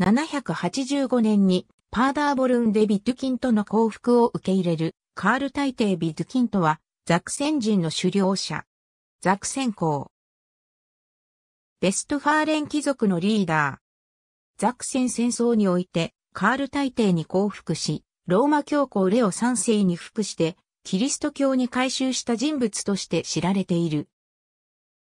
785年にパーダーボルンでビドトキントの降伏を受け入れるカール大帝ビドゥキントはザクセン人の狩猟者。ザクセン公。ベストファーレン貴族のリーダー。ザクセン戦争においてカール大帝に降伏し、ローマ教皇レオ3世に服して、キリスト教に改宗した人物として知られている。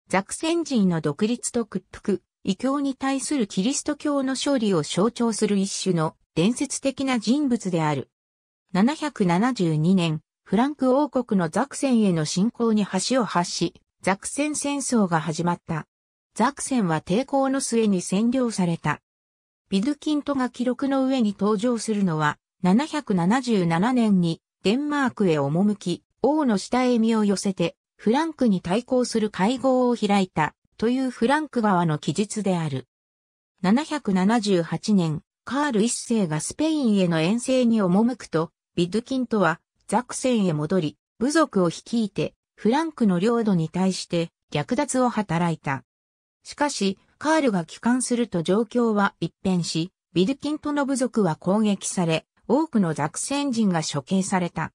ザクセン人の独立と屈服、異教に対するキリスト教の勝利を象徴する一種の伝説的な人物である。772年、フランク王国のザクセンへの侵攻に橋を発し、ザクセン戦争が始まった。ザクセンは抵抗の末に占領された。ビドキントが記録の上に登場するのは、777年にデンマークへ赴き、王の下へ身を寄せて、フランクに対抗する会合を開いたというフランク側の記述である。778年、カール一世がスペインへの遠征に赴くと、ビドキントはザクセンへ戻り、部族を率いて、フランクの領土に対して略奪を働いた。しかし、カールが帰還すると状況は一変し、ビルキントの部族は攻撃され、多くのザクセン人が処刑された。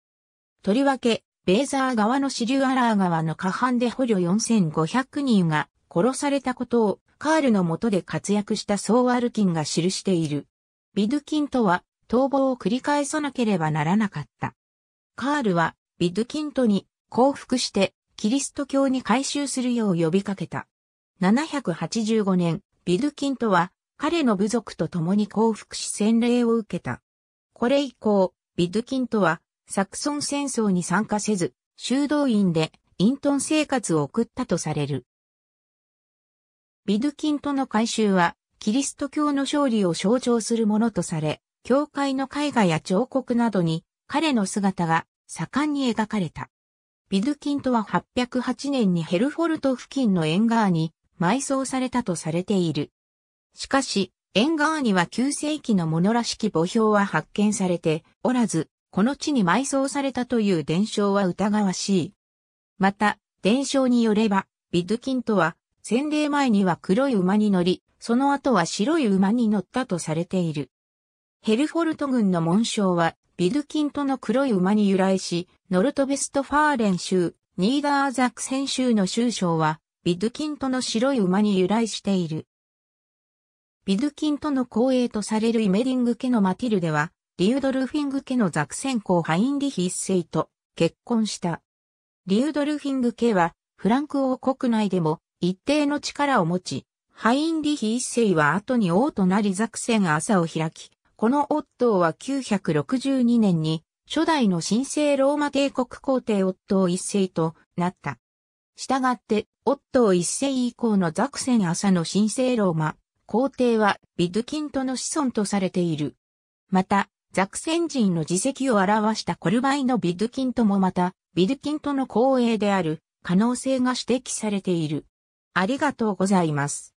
とりわけ、ベーザー側のシリュアラー側の下半で捕虜4500人が殺されたことをカールの下で活躍したソーアルキンが記している。ビドキンとは逃亡を繰り返さなければならなかった。カールはビドキントに降伏してキリスト教に改宗するよう呼びかけた。785年、ビドキントは彼の部族と共に降伏し洗礼を受けた。これ以降、ビドキントはサクソン戦争に参加せず、修道院で隠遁生活を送ったとされる。ビドキンとの改修は、キリスト教の勝利を象徴するものとされ、教会の絵画や彫刻などに彼の姿が盛んに描かれた。ビドキントは808年にヘルフォルト付近のエンガーに埋葬されたとされている。しかし、エンガーには9世紀のものらしき墓標は発見されておらず、この地に埋葬されたという伝承は疑わしい。また、伝承によれば、ビドキントは洗礼前には黒い馬に乗り、その後は白い馬に乗ったとされている。ヘルフォルト軍の紋章は、ビルキントの黒い馬に由来し、ノルトベストファーレン州、ニーダーザクセン州の州章は、ビドキントの白い馬に由来している。ビドキントの後衛とされるイメリング家のマティルでは、リュードルフィング家のザクセン公ハインリヒ一世と結婚した。リュードルフィング家は、フランク王国内でも一定の力を持ち、ハインリヒ一世は後に王となりザクセン朝を開き、このオットーは962年に初代の神聖ローマ帝国皇帝オットー一世となった。したがって、オットー一世以降のザクセン朝の神聖ローマ皇帝はビドキントの子孫とされている。また、ザクセン人の自責を表したコルバイのビドキントもまた、ビドキントの後衛である可能性が指摘されている。ありがとうございます。